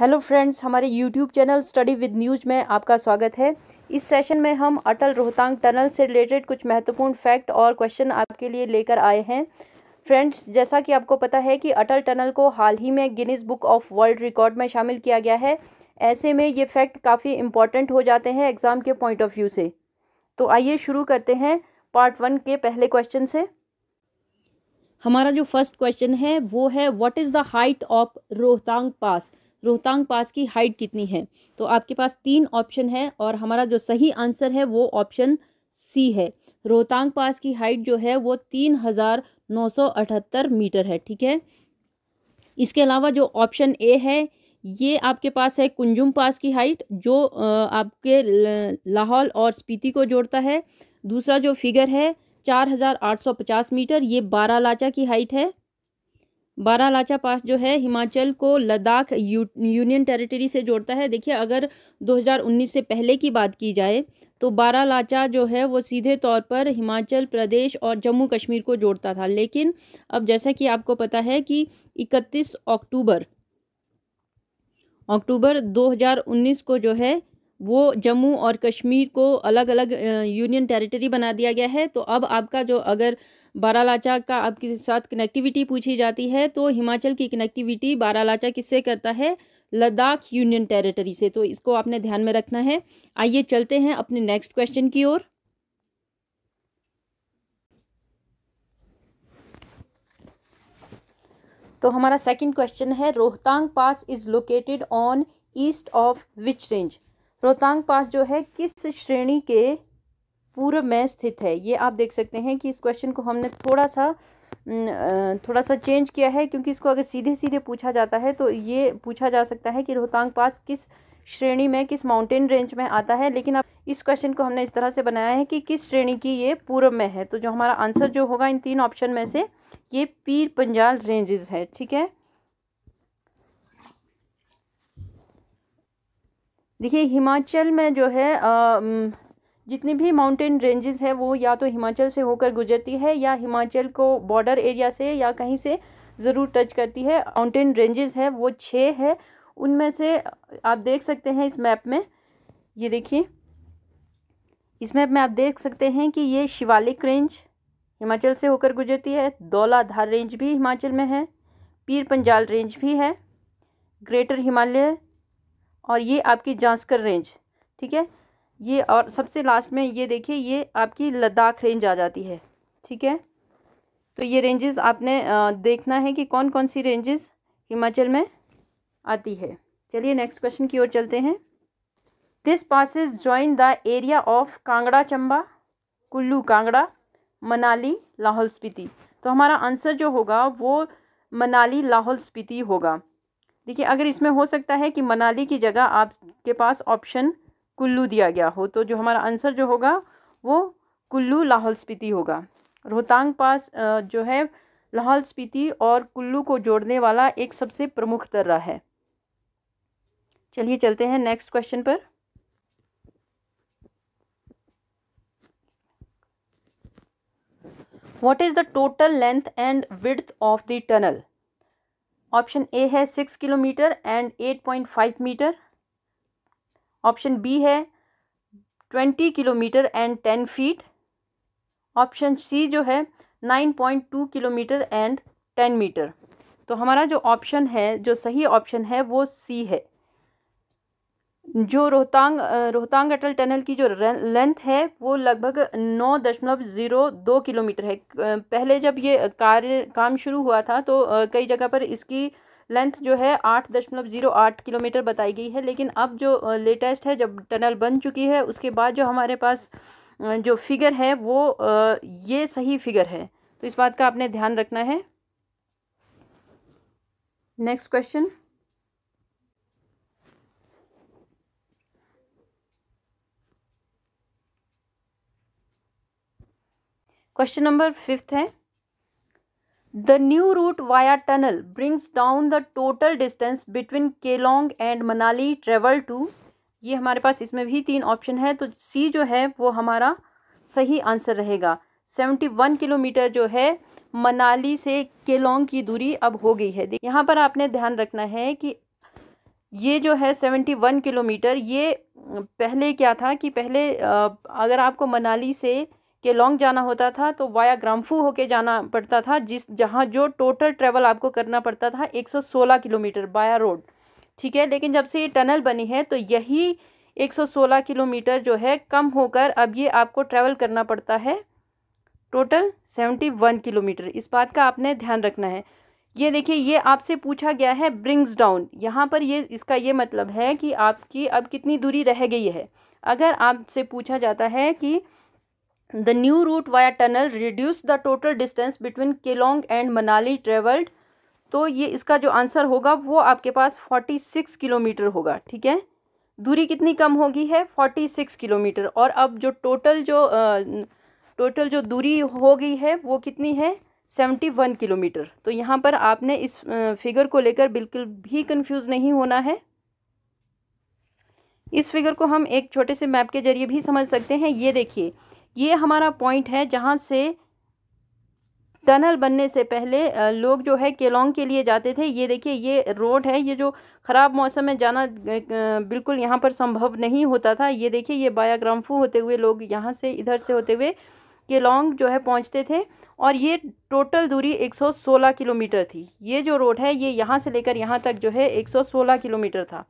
hello friends हमारे YouTube channel study with news में आपका स्वागत है इस सेशन में हम अटल रोहतांग टनल से रिलेटेड कुछ महत्वपूर्ण फैक्ट और क्वेश्चन आपके लिए लेकर आए हैं फ्रेंड्स जैसा कि आपको पता है कि अटल टनल को हाल ही में Guinness book of world record में शामिल किया गया है ऐसे में ये फैक्ट काफ़ी इम्पॉर्टेंट हो जाते हैं एग्ज़ाम के पॉइंट ऑफ व्यू से तो आइए शुरू करते हैं पार्ट वन के पहले क्वेश्चन से हमारा जो फर्स्ट क्वेश्चन है वो है what is the height of Rohtang pass Rohtang pass की हाइट कितनी है तो आपके पास तीन ऑप्शन है और हमारा जो सही आंसर है वो ऑप्शन सी है रोहतांग पास की हाइट जो है वो तीन हज़ार नौ सौ अठहत्तर मीटर है ठीक है इसके अलावा जो ऑप्शन ए है ये आपके पास है कुंजुम पास की हाइट जो आपके लाहौल और स्पीति को जोड़ता है दूसरा जो फिगर है चार हज़ार आठ सौ पचास मीटर ये बारह लाचा की हाइट है बारालाचा पास जो है हिमाचल को लद्दाख यू, यूनियन टेरिटरी से जोड़ता है देखिए अगर 2019 से पहले की बात की जाए तो बारालाचा जो है वो सीधे तौर पर हिमाचल प्रदेश और जम्मू कश्मीर को जोड़ता था लेकिन अब जैसा कि आपको पता है कि 31 अक्टूबर अक्टूबर 2019 को जो है वो जम्मू और कश्मीर को अलग अलग यूनियन टेरिटरी बना दिया गया है तो अब आपका जो अगर बारालाचा का आपके साथ कनेक्टिविटी पूछी जाती है तो हिमाचल की कनेक्टिविटी बारालाचा किससे करता है लद्दाख यूनियन टेरिटरी से तो इसको आपने ध्यान में रखना है आइए चलते हैं अपने नेक्स्ट क्वेश्चन की ओर तो हमारा सेकंड क्वेश्चन है Rohtang pass is located on east of which range Rohtang pass जो है किस श्रेणी के पूर्व में स्थित है ये आप देख सकते हैं कि इस क्वेश्चन को हमने थोड़ा सा थोड़ा सा चेंज किया है क्योंकि इसको अगर सीधे सीधे पूछा जाता है तो ये पूछा जा सकता है कि रोहतांग पास किस श्रेणी में किस माउंटेन रेंज में आता है लेकिन अब इस क्वेश्चन को हमने इस तरह से बनाया है कि किस श्रेणी की ये पूर्व में है तो जो हमारा आंसर जो होगा इन तीन ऑप्शन में से ये पीर पंजाल रेंजेस है ठीक है देखिए हिमाचल में जो है आ, जितनी भी माउंटेन रेंजेस है वो या तो हिमाचल से होकर गुजरती है या हिमाचल को बॉर्डर एरिया से या कहीं से ज़रूर टच करती है माउंटेन रेंजेस है वो छः है उनमें से आप देख सकते हैं इस मैप में ये देखिए इस मैप में आप देख सकते हैं कि ये शिवालिक रेंज हिमाचल से होकर गुजरती है दौलाधार रेंज भी हिमाचल में है पीर पंजाल रेंज भी है ग्रेटर हिमालय और ये आपकी जांसकर रेंज ठीक है ये और सबसे लास्ट में ये देखिए ये आपकी लद्दाख रेंज आ जाती है ठीक है तो ये रेंजेस आपने देखना है कि कौन कौन सी रेंजेस हिमाचल में आती है चलिए नेक्स्ट क्वेश्चन की ओर चलते हैं this passes join the area of Kangra Chamba Kullu Kangra Manali Lahaul Spiti तो हमारा आंसर जो होगा वो मनाली लाहौल स्पीति होगा देखिए अगर इसमें हो सकता है कि मनाली की जगह आपके पास ऑप्शन कुल्लू दिया गया हो तो जो हमारा आंसर जो होगा वो कुल्लू लाहौल स्पीति होगा रोहतांग पास जो है लाहौल स्पीति और कुल्लू को जोड़ने वाला एक सबसे प्रमुख दर्रा है चलिए चलते हैं नेक्स्ट क्वेश्चन पर what is the total length and width of the tunnel option A है six kilometre and eight point five metre option B है twenty kilometre and ten feet option C जो है nine point two kilometre and ten metre तो हमारा जो option है जो सही ऑप्शन है वो सी है जो रोहतांग रोहतांग अटल टनल की जो लेंथ है वो लगभग नौ दशमलव ज़ीरो दो किलोमीटर है पहले जब ये कार्य काम शुरू हुआ था तो कई जगह पर इसकी लेंथ जो है आठ दशमलव जीरो आठ किलोमीटर बताई गई है लेकिन अब जो लेटेस्ट है जब टनल बन चुकी है उसके बाद जो हमारे पास जो फिगर है वो ये सही फिगर है तो इस बात का आपने ध्यान रखना है next question question number fifth है The new route via tunnel brings down the total distance between Kelong and Manali travel to ये हमारे पास इसमें भी तीन ऑप्शन है तो सी जो है वो हमारा सही आंसर रहेगा सेवेंटी वन किलोमीटर जो है मनाली से केलोंग की दूरी अब हो गई है यहाँ पर आपने ध्यान रखना है कि ये जो है सेवेंटी वन किलोमीटर ये पहले क्या था कि पहले अगर आपको मनाली से केलोंग जाना होता था तो वाया ग्राम्फू होके जाना पड़ता था जिस जहाँ जो टोटल ट्रेवल आपको करना पड़ता था 116 किलोमीटर बाया रोड ठीक है लेकिन जब से ये टनल बनी है तो यही 116 किलोमीटर जो है कम होकर अब ये आपको ट्रैवल करना पड़ता है टोटल 71 किलोमीटर इस बात का आपने ध्यान रखना है ये देखिए ये आपसे पूछा गया है ब्रिंग्स डाउन यहाँ पर ये इसका ये मतलब है कि आपकी अब कितनी दूरी रह गई है अगर आपसे पूछा जाता है कि the new route via tunnel reduce the total distance between Keylong and Manali travelled तो ये इसका जो आंसर होगा वो आपके पास फोर्टी सिक्स किलोमीटर होगा ठीक है दूरी कितनी कम होगी है फोर्टी सिक्स किलोमीटर और अब जो टोटल जो टोटल जो दूरी हो गई है वो कितनी है सेवेंटी वन किलोमीटर तो यहाँ पर आपने इस फिगर को लेकर बिल्कुल भी कंफ्यूज नहीं होना है इस फिगर को हम एक छोटे से मैप के जरिए भी समझ सकते हैं ये देखिए ये हमारा पॉइंट है जहाँ से टनल बनने से पहले लोग जो है केलोंग के लिए जाते थे ये देखिए ये रोड है ये जो ख़राब मौसम में जाना बिल्कुल यहाँ पर संभव नहीं होता था ये देखिए ये बायाग्राम्फू होते हुए लोग यहाँ से इधर से होते हुए केलोंग जो है पहुँचते थे और ये टोटल दूरी 116 किलोमीटर थी ये जो रोड है ये यहाँ से लेकर यहाँ तक जो है एक किलोमीटर था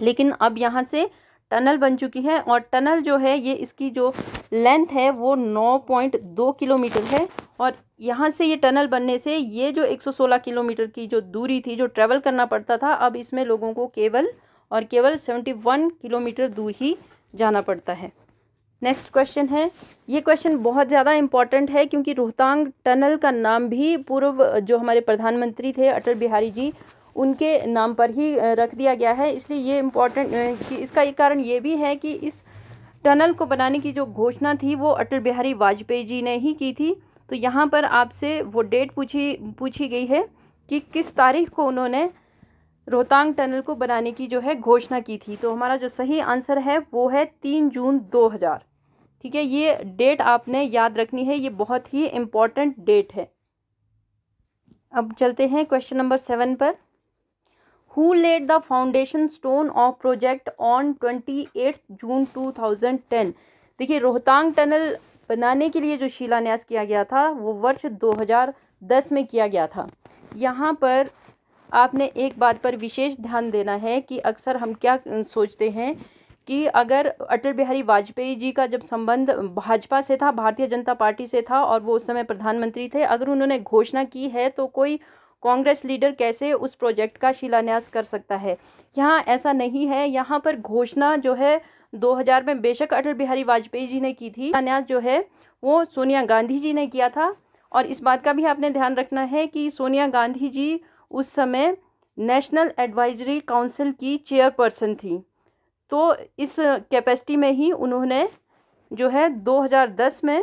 लेकिन अब यहाँ से टनल बन चुकी है और टनल जो है ये इसकी जो लेंथ है वो नौ पॉइंट दो किलोमीटर है और यहाँ से ये टनल बनने से ये जो एक सौ सोलह किलोमीटर की जो दूरी थी जो ट्रैवल करना पड़ता था अब इसमें लोगों को केवल और केवल सेवेंटी वन किलोमीटर दूर ही जाना पड़ता है नेक्स्ट क्वेश्चन है ये क्वेश्चन बहुत ज़्यादा इम्पॉर्टेंट है क्योंकि रोहतांग टनल का नाम भी पूर्व जो हमारे प्रधानमंत्री थे अटल बिहारी जी उनके नाम पर ही रख दिया गया है इसलिए ये इम्पोर्टेंट कि इसका एक कारण ये भी है कि इस टनल को बनाने की जो घोषणा थी वो अटल बिहारी वाजपेयी जी ने ही की थी तो यहाँ पर आपसे वो डेट पूछी पूछी गई है कि किस तारीख को उन्होंने रोहतांग टनल को बनाने की जो है घोषणा की थी तो हमारा जो सही आंसर है वो है तीन जून दो हज़ार ठीक है ये डेट आपने याद रखनी है ये बहुत ही इम्पॉर्टेंट डेट है अब चलते हैं क्वेश्चन नंबर सेवन पर who laid the foundation stone of project on twenty eighth June two thousand ten देखिए रोहतांग टनल बनाने के लिए जो शिलान्यास किया गया था वो वर्ष दो हज़ार दस में किया गया था यहाँ पर आपने एक बात पर विशेष ध्यान देना है कि अक्सर हम क्या सोचते हैं कि अगर अटल बिहारी वाजपेयी जी का जब संबंध भाजपा से था भारतीय जनता पार्टी से था और वो उस समय प्रधानमंत्री थे अगर उन्होंने घोषणा की है तो कोई कांग्रेस लीडर कैसे उस प्रोजेक्ट का शिलान्यास कर सकता है यहाँ ऐसा नहीं है यहाँ पर घोषणा जो है 2000 में बेशक अटल बिहारी वाजपेयी जी ने की थी शिलान्यास जो है वो सोनिया गांधी जी ने किया था और इस बात का भी आपने ध्यान रखना है कि सोनिया गांधी जी उस समय नेशनल एडवाइजरी काउंसिल की चेयरपर्सन थी तो इस कैपेसिटी में ही उन्होंने जो है 2010 में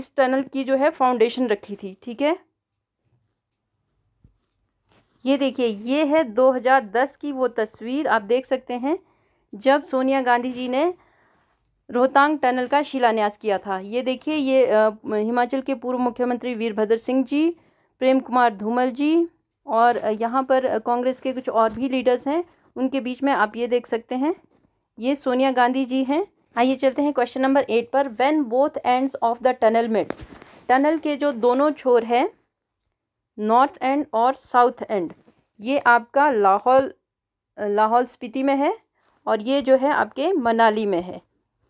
इस टनल की जो है फाउंडेशन रखी थी ठीक है ये देखिए ये है 2010 की वो तस्वीर आप देख सकते हैं जब सोनिया गांधी जी ने रोहतांग टनल का शिलान्यास किया था ये देखिए ये हिमाचल के पूर्व मुख्यमंत्री वीरभद्र सिंह जी प्रेम कुमार धूमल जी और यहाँ पर कांग्रेस के कुछ और भी लीडर्स हैं उनके बीच में आप ये देख सकते हैं ये सोनिया गांधी जी हैं आइए चलते हैं क्वेश्चन नंबर एट पर when both ends of the tunnel meet tunnel के जो दोनों छोर हैं नॉर्थ एंड और साउथ एंड ये आपका लाहौल लाहौल स्पीति में है और ये जो है आपके मनाली में है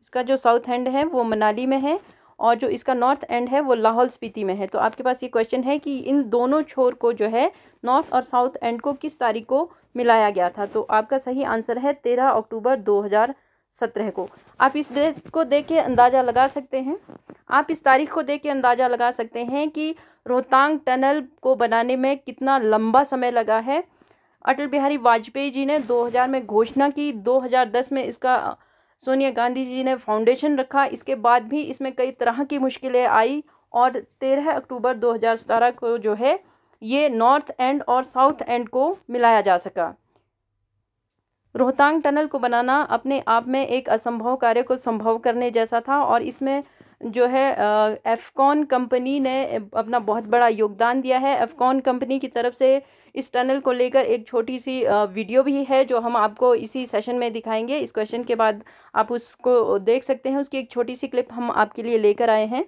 इसका जो साउथ एंड है वो मनाली में है और जो इसका नॉर्थ एंड है वो लाहौल स्पीति में है तो आपके पास ये क्वेश्चन है कि इन दोनों छोर को जो है नॉर्थ और साउथ एंड को किस तारीख को मिलाया गया था तो आपका सही आंसर है तेरह अक्टूबर दो हज़ार सत्रह को आप इस डेट को देख के अंदाज़ा लगा सकते हैं आप इस तारीख को देख के अंदाज़ा लगा सकते हैं कि रोहतांग टनल को बनाने में कितना लंबा समय लगा है अटल बिहारी वाजपेयी जी ने 2000 में घोषणा की 2010 में इसका सोनिया गांधी जी ने फाउंडेशन रखा इसके बाद भी इसमें कई तरह की मुश्किलें आई और 13 अक्टूबर 2017 को जो है ये नॉर्थ एंड और साउथ एंड को मिलाया जा सका रोहतांग टनल को बनाना अपने आप में एक असंभव कार्य को संभव करने जैसा था और इसमें जो है एफ़कॉन कंपनी ने अपना बहुत बड़ा योगदान दिया है एफ़कॉन कंपनी की तरफ से इस टनल को लेकर एक छोटी सी वीडियो भी है जो हम आपको इसी सेशन में दिखाएंगे इस क्वेश्चन के बाद आप उसको देख सकते हैं उसकी एक छोटी सी क्लिप हम आपके लिए लेकर आए हैं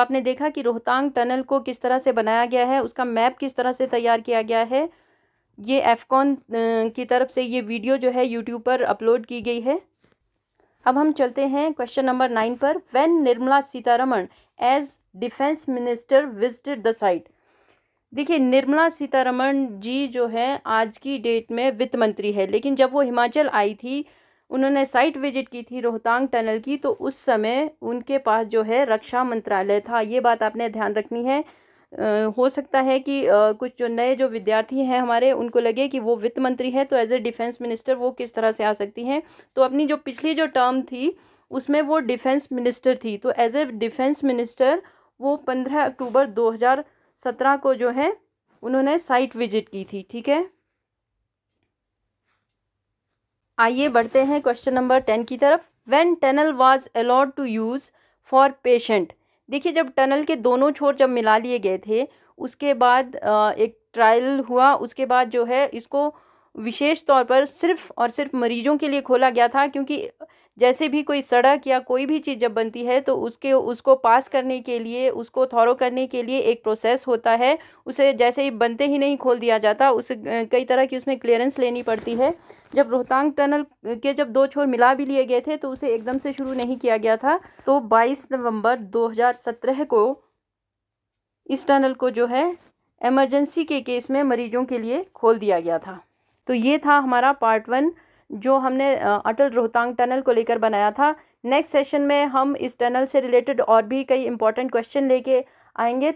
तो आपने देखा कि रोहतांग टनल को किस तरह से बनाया गया है उसका मैप किस तरह से तैयार किया गया है ये एफकॉन की तरफ से ये वीडियो जो है यूट्यूब पर अपलोड की गई है अब हम चलते हैं क्वेश्चन नंबर नाइन पर when Nirmala Sitharaman as defence minister visited the site देखिए निर्मला सीतारमण जी जो है आज की डेट में वित्त मंत्री है लेकिन जब वो हिमाचल आई थी उन्होंने साइट विजिट की थी रोहतांग टनल की तो उस समय उनके पास जो है रक्षा मंत्रालय था ये बात आपने ध्यान रखनी है आ, हो सकता है कि आ, कुछ जो नए जो विद्यार्थी हैं हमारे उनको लगे कि वो वित्त मंत्री है तो एज ए डिफेंस मिनिस्टर वो किस तरह से आ सकती हैं तो अपनी जो पिछली जो टर्म थी उसमें वो डिफेंस मिनिस्टर थी तो एज ए डिफेंस मिनिस्टर वो पंद्रह अक्टूबर दो हज़ार सत्रह को जो है उन्होंने साइट विजिट की थी ठीक है आइए बढ़ते हैं क्वेश्चन नंबर टेन की तरफ when tunnel was allowed to use for patient देखिए जब टनल के दोनों छोर जब मिला लिए गए थे उसके बाद एक ट्रायल हुआ उसके बाद जो है इसको विशेष तौर पर सिर्फ और सिर्फ मरीजों के लिए खोला गया था क्योंकि जैसे भी कोई सड़क या कोई भी चीज़ जब बनती है तो उसके उसको पास करने के लिए उसको थॉरो करने के लिए एक प्रोसेस होता है उसे जैसे ही बनते ही नहीं खोल दिया जाता उसे कई तरह की उसमें क्लियरेंस लेनी पड़ती है जब रोहतांग टनल के जब दो छोर मिला भी लिए गए थे तो उसे एकदम से शुरू नहीं किया गया था तो बाईस नवम्बर दो को इस टनल को जो है एमरजेंसी के केस में मरीजों के लिए खोल दिया गया था तो ये था हमारा पार्ट वन जो हमने अटल रोहतांग टनल को लेकर बनाया था नेक्स्ट सेशन में हम इस टनल से रिलेटेड और भी कई इंपॉर्टेंट क्वेश्चन लेके आएंगे